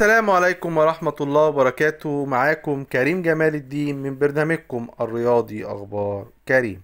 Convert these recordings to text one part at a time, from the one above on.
السلام عليكم ورحمة الله وبركاته معاكم كريم جمال الدين من برنامجكم الرياضي أخبار كريم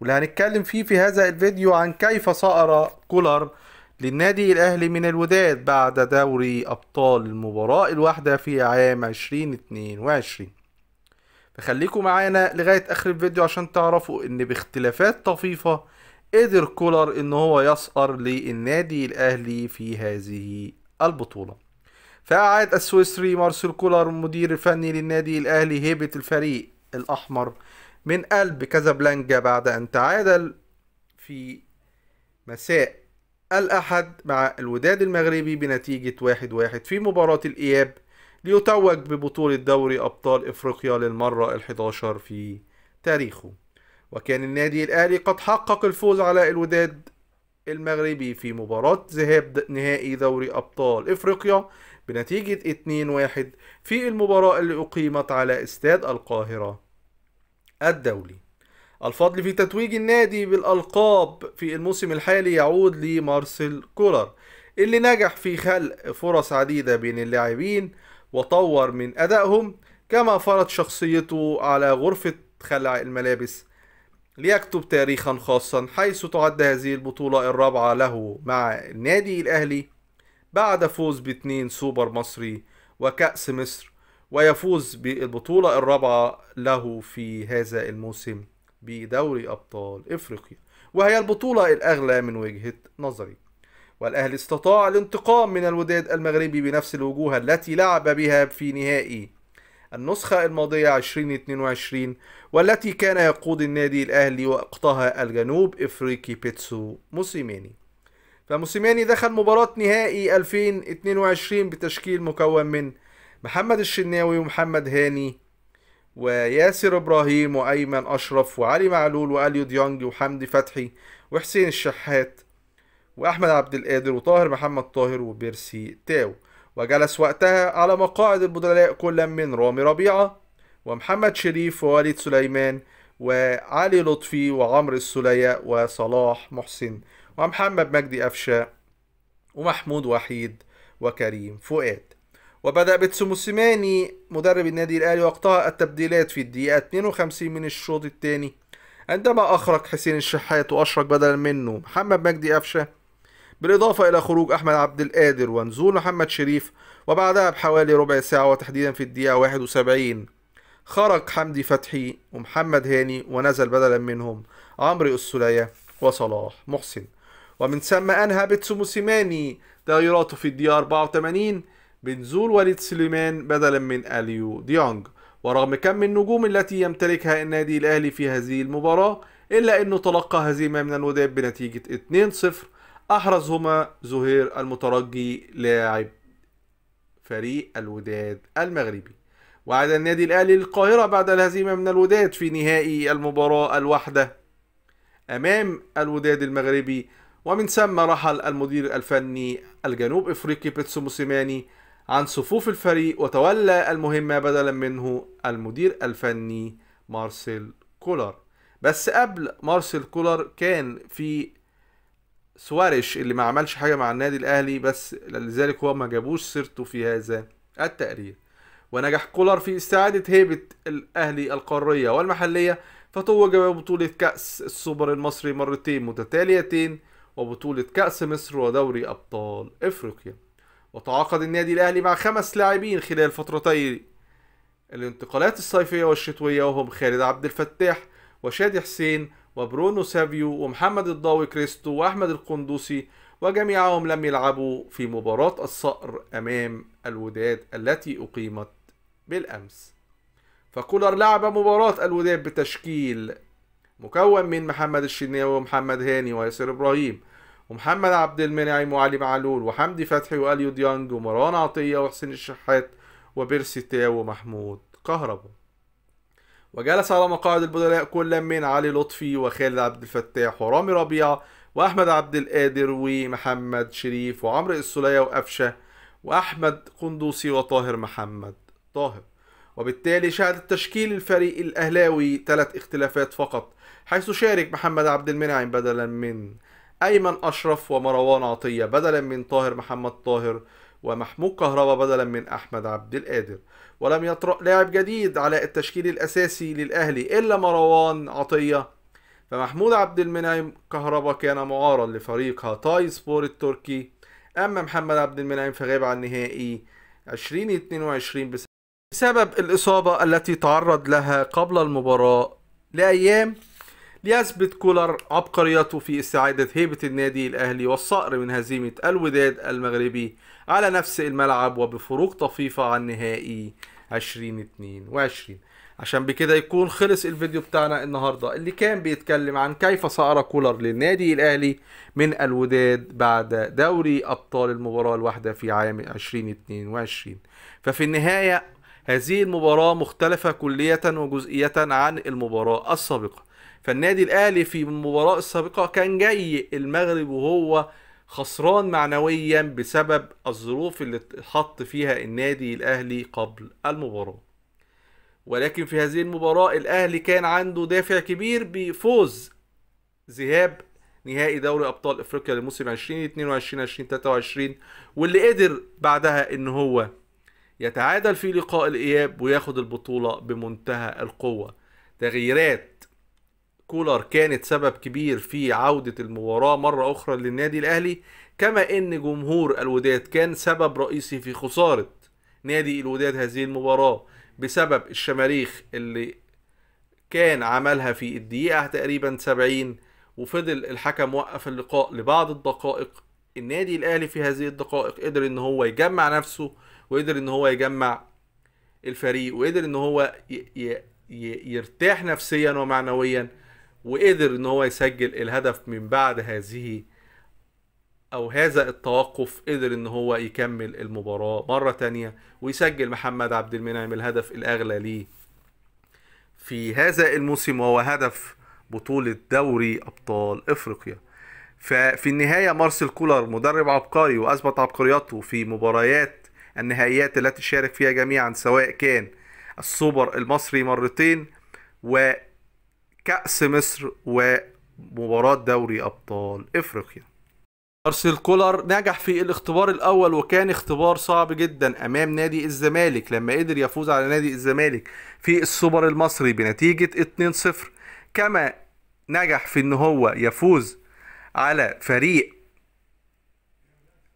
واللي هنتكلم فيه في هذا الفيديو عن كيف صقر كولر للنادي الأهلي من الوداد بعد دوري أبطال المباراة الواحدة في عام 2022 فخليكم معانا لغاية آخر الفيديو عشان تعرفوا إن باختلافات طفيفة قدر كولر إن هو يصقر للنادي الأهلي في هذه البطولة فأعاد السويسري مارسيل كولر المدير الفني للنادي الأهلي هيبة الفريق الأحمر من قلب كازابلانكا بعد أن تعادل في مساء الأحد مع الوداد المغربي بنتيجة واحد واحد في مباراة الإياب ليتوج ببطولة دوري أبطال إفريقيا للمرة الحداشر في تاريخه وكان النادي الأهلي قد حقق الفوز على الوداد المغربي في مباراة ذهاب نهائي دوري أبطال إفريقيا بنتيجة 2-1 في المباراة اللي أقيمت على استاد القاهرة الدولي الفضل في تتويج النادي بالألقاب في الموسم الحالي يعود لمارسيل كولر اللي نجح في خلق فرص عديدة بين اللاعبين وطور من أدائهم كما فرض شخصيته على غرفة خلع الملابس ليكتب تاريخا خاصا حيث تعد هذه البطولة الرابعة له مع النادي الأهلي بعد فوز باثنين سوبر مصري وكأس مصر ويفوز بالبطولة الرابعة له في هذا الموسم بدوري أبطال إفريقيا وهي البطولة الأغلى من وجهة نظري والأهلي استطاع الانتقام من الوداد المغربي بنفس الوجوه التي لعب بها في نهائي النسخة الماضية 2022 والتي كان يقود النادي الأهلي وقتها الجنوب إفريقي بيتسو موسيماني فموسيماني دخل مباراة نهائي 2022 بتشكيل مكون من محمد الشناوي ومحمد هاني وياسر إبراهيم وأيمن أشرف وعلي معلول وأليو ديانج وحمدي فتحي وحسين الشحات وأحمد عبد القادر وطاهر محمد طاهر وبيرسي تاو وجلس وقتها على مقاعد البدلاء كل من رامي ربيعة ومحمد شريف ووليد سليمان وعلي لطفي وعمرو السلية وصلاح محسن ومحمد مجدي أفشة ومحمود وحيد وكريم فؤاد وبدأ بتسوموسيماني مدرب النادي الأهلي وقتها التبديلات في الدقيقة 52 من الشوط الثاني عندما أخرج حسين الشحات وأشرك بدلا منه محمد مجدي أفشة بالإضافة إلى خروج أحمد عبد القادر ونزول محمد شريف وبعدها بحوالي ربع ساعة وتحديدا في الدقيقة 71 خرج حمدي فتحي ومحمد هاني ونزل بدلا منهم عمرو السلية وصلاح محسن ومن ثم أنهى بيتسو موسيماني تغييراته في الدقيقة 84 بنزول وليد سليمان بدلا من أليو ديانج ورغم كم النجوم التي يمتلكها النادي الأهلي في هذه المباراة إلا أنه تلقى هزيمة من الوداد بنتيجة 2-0 أحرزهما زهير المترجي لاعب فريق الوداد المغربي وعاد النادي الأهلي للقاهرة بعد الهزيمة من الوداد في نهائي المباراة الواحدة أمام الوداد المغربي ومن ثم رحل المدير الفني الجنوب إفريقي بيتسو موسيماني عن صفوف الفريق وتولى المهمة بدلا منه المدير الفني مارسيل كولر بس قبل مارسيل كولر كان في سواريش اللي ما عملش حاجه مع النادي الاهلي بس لذلك هو ما جابوش سيرته في هذا التقرير ونجح كولر في استعاده هيبه الاهلي القاريه والمحليه فتوج ببطوله كاس السوبر المصري مرتين متتاليتين وبطوله كاس مصر ودوري ابطال افريقيا وتعاقد النادي الاهلي مع خمس لاعبين خلال فترتي الانتقالات الصيفيه والشتويه وهم خالد عبد الفتاح وشادي حسين وبرونو سافيو ومحمد الضاوي كريستو وأحمد القندوسي وجميعهم لم يلعبوا في مباراة الصقر أمام الوداد التي أقيمت بالأمس فكولر لعب مباراة الوداد بتشكيل مكون من محمد الشناوي ومحمد هاني وياسر إبراهيم ومحمد عبد المنعم وعلي معلول وحمدي فتحي وأليو ديانج ومروان عطية وحسين الشحات وبيرسي تاو ومحمود كهربا وجلس على مقاعد البدلاء كل من علي لطفي وخالد عبد الفتاح ورامي ربيعة وأحمد عبد القادر ومحمد شريف وعمرو السلية وقفشة وأحمد قندوسي وطاهر محمد طاهر وبالتالي شهد التشكيل الفريق الأهلاوي ثلاث اختلافات فقط حيث شارك محمد عبد المنعم بدلا من أيمن أشرف ومروان عطية بدلا من طاهر محمد طاهر ومحمود كهربا بدلا من أحمد عبد القادر ولم يطرأ لاعب جديد على التشكيل الأساسي للأهلي إلا مروان عطية فمحمود عبد المنعم كهربا كان معارا لفريق هاتاي سبور التركي أما محمد عبد المنعم فغاب عن نهائي 2022 بسبب الإصابة التي تعرض لها قبل المباراة لأيام ليثبت كولر عبقريته في استعادة هيبة النادي الأهلي والصقر من هزيمة الوداد المغربي على نفس الملعب وبفروق طفيفة عن نهائي 2022 عشان بكده يكون خلص الفيديو بتاعنا النهارده اللي كان بيتكلم عن كيف صار كولر للنادي الاهلي من الوداد بعد دوري ابطال المباراه الواحده في عام 2022 ففي النهايه هذه المباراه مختلفه كليه وجزئيه عن المباراه السابقه فالنادي الاهلي في المباراه السابقه كان جاي المغرب وهو خسران معنويا بسبب الظروف اللي اتحط فيها النادي الاهلي قبل المباراه ولكن في هذه المباراه الاهلي كان عنده دافع كبير بفوز ذهاب نهائي دوري ابطال افريقيا لموسم 2022 2023 واللي قدر بعدها ان هو يتعادل في لقاء الاياب وياخد البطوله بمنتهى القوه تغييرات كولر كانت سبب كبير في عودة المباراة مرة أخرى للنادي الأهلي كما أن جمهور الوداد كان سبب رئيسي في خسارة نادي الوداد هذه المباراة بسبب الشماريخ اللي كان عملها في الدقيقة تقريبا 70 وفضل الحكم وقف اللقاء لبعض الدقائق النادي الأهلي في هذه الدقائق قدر إن هو يجمع نفسه وقدر إن هو يجمع الفريق وقدر إن هو يرتاح نفسيا ومعنويا وقدر ان هو يسجل الهدف من بعد هذه او هذا التوقف قدر ان هو يكمل المباراة مرة تانية ويسجل محمد عبد المنعم الهدف الاغلى ليه في هذا الموسم وهو هدف بطولة دوري ابطال افريقيا ففي النهاية مارسيل كولر مدرب عبقري واثبت عبقريته في مباريات النهائيات التي شارك فيها جميعا سواء كان السوبر المصري مرتين و كأس مصر ومباراة دوري أبطال إفريقيا أرسل كولر نجح في الاختبار الأول وكان اختبار صعب جدا أمام نادي الزمالك لما قدر يفوز على نادي الزمالك في السوبر المصري بنتيجة 2-0 كما نجح في ان هو يفوز على فريق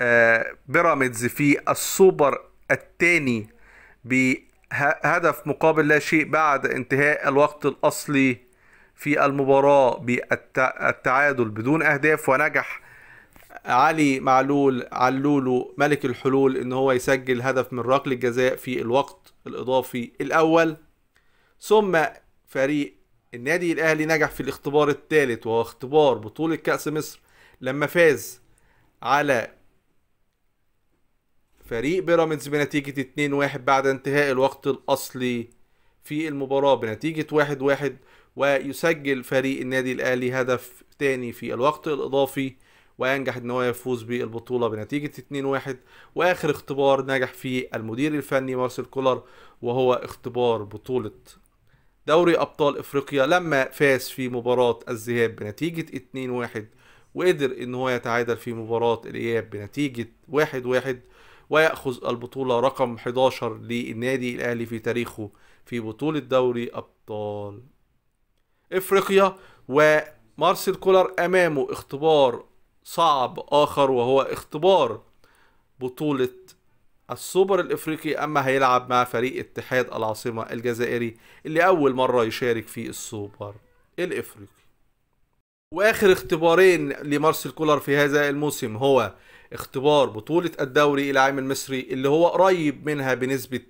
آه، بيراميدز في السوبر الثاني بهدف مقابل لا شيء بعد انتهاء الوقت الاصلي في المباراة بالتعادل بدون أهداف ونجح علي معلول علولو ملك الحلول ان هو يسجل هدف من ركله الجزاء في الوقت الاضافي الاول ثم فريق النادي الاهلي نجح في الاختبار الثالث وهو اختبار بطوله كاس مصر لما فاز على فريق بيراميدز بنتيجه 2-1 بعد انتهاء الوقت الاصلي في المباراه بنتيجه 1-1 ويسجل فريق النادي الاهلي هدف تاني في الوقت الاضافي وينجح ان هو يفوز بالبطوله بنتيجه 2-1 واخر اختبار نجح فيه المدير الفني مارسيل كولر وهو اختبار بطوله دوري ابطال افريقيا لما فاز في مباراه الذهاب بنتيجه 2-1 وقدر ان هو يتعادل في مباراه الاياب بنتيجه 1-1 ويأخذ البطولة رقم 11 للنادي الأهلي في تاريخه في بطولة دوري أبطال افريقيا ومارسيل كولر امامه اختبار صعب اخر وهو اختبار بطولة السوبر الافريقي اما هيلعب مع فريق اتحاد العاصمة الجزائري اللي اول مرة يشارك في السوبر الافريقي واخر اختبارين لمارسيل كولر في هذا الموسم هو اختبار بطولة الدوري العام المصري اللي هو قريب منها بنسبة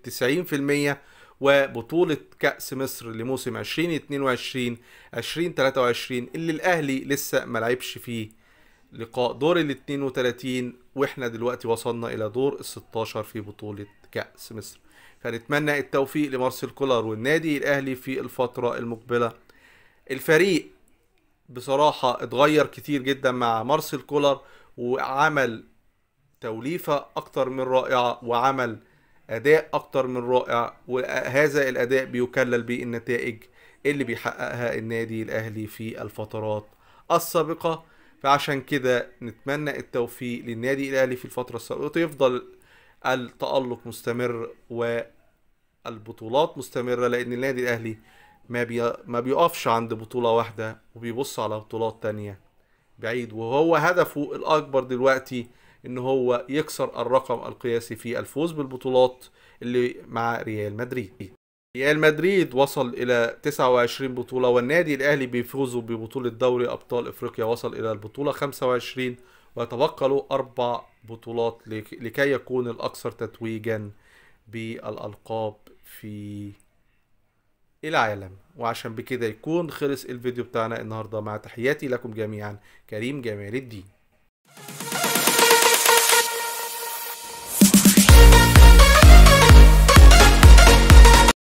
90% وبطولة كأس مصر لموسم 2022 2023 اللي الأهلي لسه ملعبش فيه لقاء دور ال 32 واحنا دلوقتي وصلنا إلى دور ال 16 في بطولة كأس مصر فنتمنى التوفيق لمارسيل كولر والنادي الأهلي في الفترة المقبلة الفريق بصراحة اتغير كتير جدا مع مارسيل كولر وعمل توليفة أكتر من رائعة وعمل اداء اكتر من رائع وهذا الاداء بيكلل بالنتائج النتائج اللي بيحققها النادي الاهلي في الفترات السابقه فعشان كده نتمنى التوفيق للنادي الاهلي في الفتره السابقه يفضل التالق مستمر والبطولات مستمره لان النادي الاهلي ما بي... ما بيقفش عند بطوله واحده وبيبص على بطولات تانية بعيد وهو هدفه الاكبر دلوقتي ان هو يكسر الرقم القياسي في الفوز بالبطولات اللي مع ريال مدريد ريال مدريد وصل الى 29 بطوله والنادي الاهلي بيفوزوا ببطوله دوري ابطال افريقيا وصل الى البطوله 25 ويتبقى له اربع بطولات لكي يكون الاكثر تتويجا بالالقاب في العالم وعشان بكده يكون خلص الفيديو بتاعنا النهارده مع تحياتي لكم جميعا كريم جمال الدين